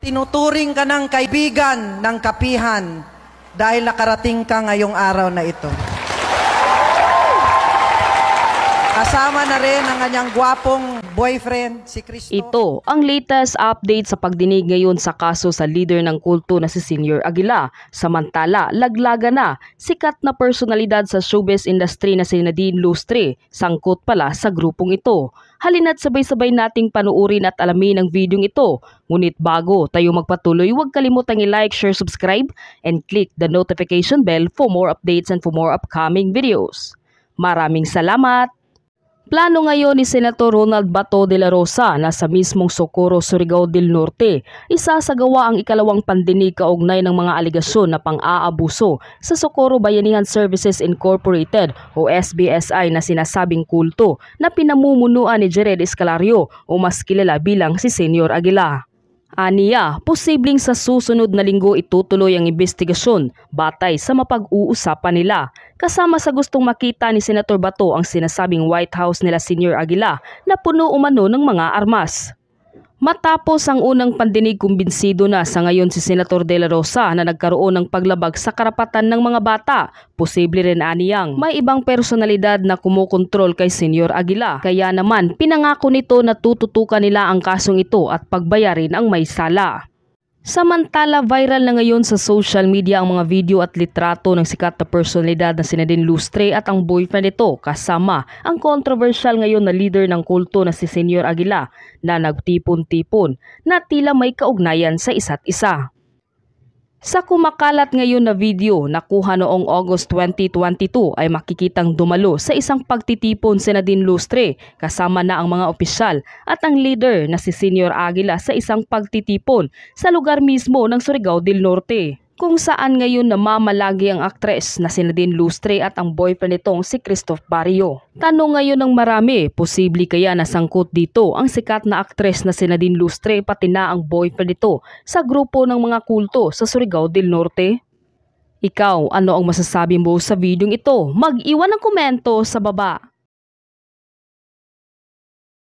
Tinuturing ka ng kaibigan ng kapihan dahil nakarating ka ngayong araw na ito. Kasama na rin ang kanyang gwapong boyfriend, si Cristo. Ito ang latest update sa pagdinig ngayon sa kaso sa leader ng kulto na si Senior Aguila. Samantala, laglaga na, sikat na personalidad sa showbiz industry na si Nadine Lustre, sangkot pala sa grupong ito. Halina't sabay-sabay nating panuurin at alamin ang videong ito. Ngunit bago tayo magpatuloy, huwag kalimutang i-like, share, subscribe, and click the notification bell for more updates and for more upcoming videos. Maraming salamat! Plano ngayon ni Senator Ronald Bato de la Rosa na sa mismong Socorro, Surigao del Norte, isasagawa ang ikalawang pandinig kaugnay ng mga aligasyon na pang-aabuso sa Socorro Bayanihan Services Incorporated o SBSI na sinasabing kulto na pinamumunuan ni Jared Escalario o mas kilala bilang si Senior Aguila. Aniya, posibleng sa susunod na linggo itutuloy ang investigasyon batay sa mapag-uusapan nila kasama sa gustong makita ni Senator Bato ang sinasabing White House nila Senior Aguila na puno umano ng mga armas. Matapos ang unang pandinig, kumbinsido na sa ngayon si Senator De La Rosa na nagkaroon ng paglabag sa karapatan ng mga bata. Posible rin aniyang may ibang personalidad na kumokontrol kay Senyor Aguila. Kaya naman, pinangako nito na tututukan nila ang kasong ito at pagbayarin ang may sala. Samantala, viral na ngayon sa social media ang mga video at litrato ng sikat na personalidad na sinadin Lustre at ang boyfriend nito kasama ang controversial ngayon na leader ng kulto na si Senior Aguila na nagtipon-tipon na tila may kaugnayan sa isa't isa. Sa kumakalat ngayon na video na kuha noong August 2022 ay makikitang dumalo sa isang pagtitipon si Nadine Lustre kasama na ang mga opisyal at ang leader na si Senior Aguila sa isang pagtitipon sa lugar mismo ng Surigao del Norte kung saan ngayon namamalagi ang aktres na si Nadine Lustre at ang boyfriend nitong si Christoph Barrio. Tanong ngayon ng marami, posible kaya nasangkot dito ang sikat na aktres na si Nadine Lustre pati na ang boyfriend nito sa grupo ng mga kulto sa Surigao del Norte? Ikaw, ano ang masasabi mo sa videong ito? Mag-iwan ng komento sa baba.